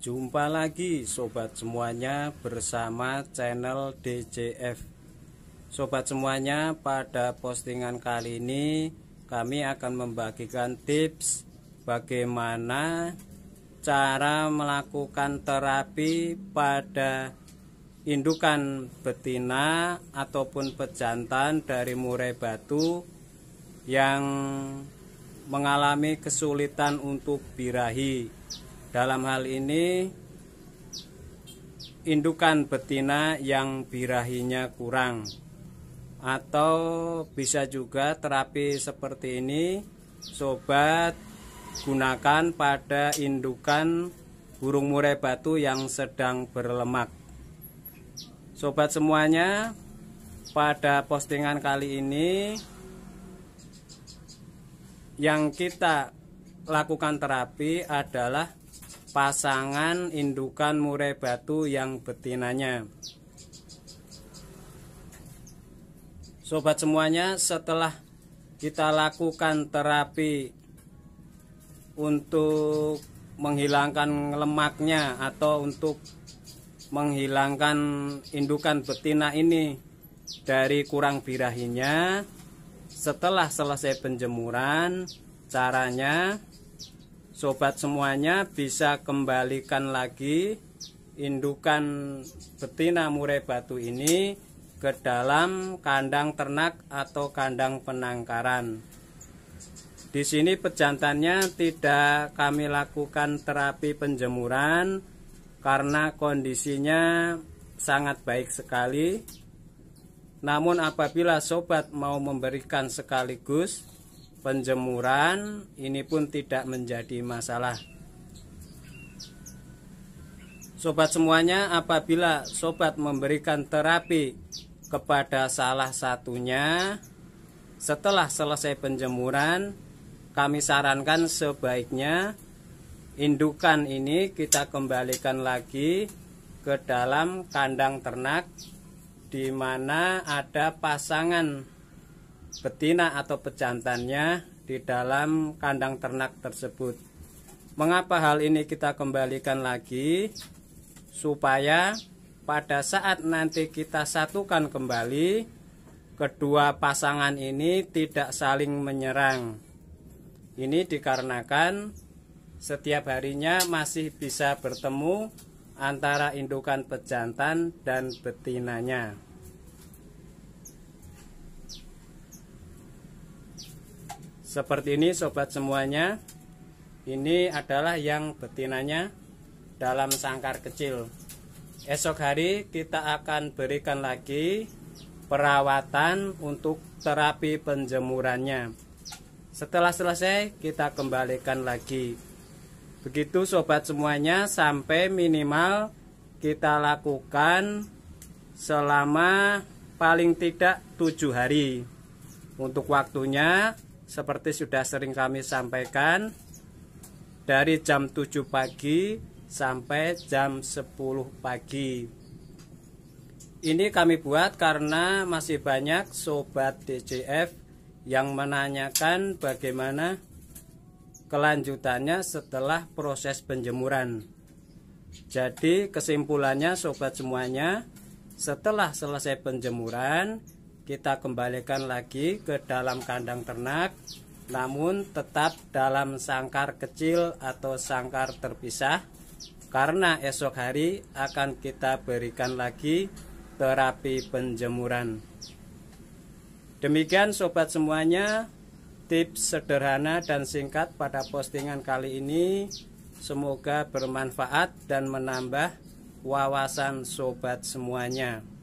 Jumpa lagi sobat semuanya bersama channel DJF Sobat semuanya pada postingan kali ini kami akan membagikan tips bagaimana cara melakukan terapi pada indukan betina ataupun pejantan dari murai batu yang mengalami kesulitan untuk birahi dalam hal ini indukan betina yang birahinya kurang atau bisa juga terapi seperti ini sobat gunakan pada indukan burung murai batu yang sedang berlemak sobat semuanya pada postingan kali ini yang kita lakukan terapi adalah pasangan indukan murai batu yang betinanya. Sobat semuanya, setelah kita lakukan terapi untuk menghilangkan lemaknya atau untuk menghilangkan indukan betina ini dari kurang birahinya, setelah selesai penjemuran, caranya sobat semuanya bisa kembalikan lagi indukan betina murai batu ini ke dalam kandang ternak atau kandang penangkaran. Di sini pejantannya tidak kami lakukan terapi penjemuran karena kondisinya sangat baik sekali. Namun apabila sobat mau memberikan sekaligus penjemuran ini pun tidak menjadi masalah. Sobat semuanya, apabila sobat memberikan terapi kepada salah satunya setelah selesai penjemuran, kami sarankan sebaiknya indukan ini kita kembalikan lagi ke dalam kandang ternak di mana ada pasangan betina atau pejantannya di dalam kandang ternak tersebut. Mengapa hal ini kita kembalikan lagi? Supaya pada saat nanti kita satukan kembali, kedua pasangan ini tidak saling menyerang. Ini dikarenakan setiap harinya masih bisa bertemu antara indukan pejantan dan betinanya. Seperti ini sobat semuanya. Ini adalah yang betinanya dalam sangkar kecil. Esok hari kita akan berikan lagi perawatan untuk terapi penjemurannya. Setelah selesai kita kembalikan lagi. Begitu sobat semuanya sampai minimal kita lakukan selama paling tidak tujuh hari. Untuk waktunya seperti sudah sering kami sampaikan dari jam 7 pagi sampai jam 10 pagi ini kami buat karena masih banyak sobat DCF yang menanyakan bagaimana kelanjutannya setelah proses penjemuran jadi kesimpulannya sobat semuanya setelah selesai penjemuran kita kembalikan lagi ke dalam kandang ternak namun tetap dalam sangkar kecil atau sangkar terpisah karena esok hari akan kita berikan lagi terapi penjemuran. Demikian sobat semuanya tips sederhana dan singkat pada postingan kali ini. Semoga bermanfaat dan menambah wawasan sobat semuanya.